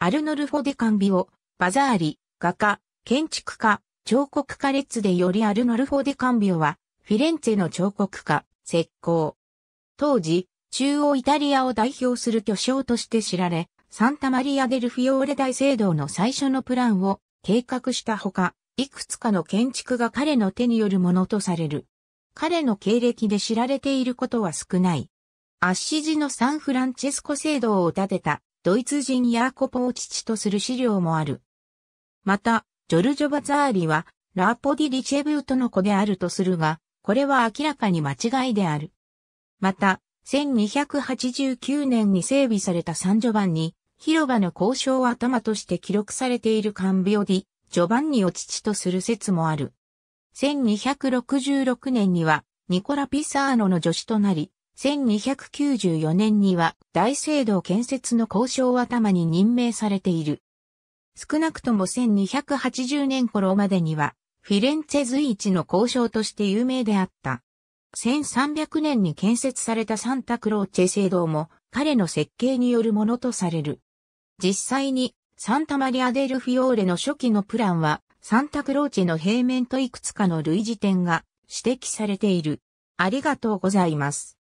アルノルフォ・デ・カンビオ、バザーリ、画家、建築家、彫刻家列でよりアルノルフォ・デ・カンビオは、フィレンツェの彫刻家、石膏。当時、中央イタリアを代表する巨匠として知られ、サンタマリア・デルフィオーレ大聖堂の最初のプランを計画したほか、いくつかの建築が彼の手によるものとされる。彼の経歴で知られていることは少ない。アッシジのサンフランチェスコ聖堂を建てたドイツ人ヤーコポを父とする資料もある。また、ジョルジョ・バザーリは、ラーポディ・リチェブートの子であるとするが、これは明らかに間違いである。また、1289年に整備されたサンジョバンに、広場の交渉を頭として記録されているカンビオディ、ジョバンニを父とする説もある。1266年には、ニコラ・ピサーノの助手となり、1294年には大聖堂建設の交渉頭に任命されている。少なくとも1280年頃までには、フィレンツェ随一の交渉として有名であった。1300年に建設されたサンタクローチェ聖堂も彼の設計によるものとされる。実際にサンタマリア・デル・フィオーレの初期のプランはサンタクローチェの平面といくつかの類似点が指摘されている。ありがとうございます。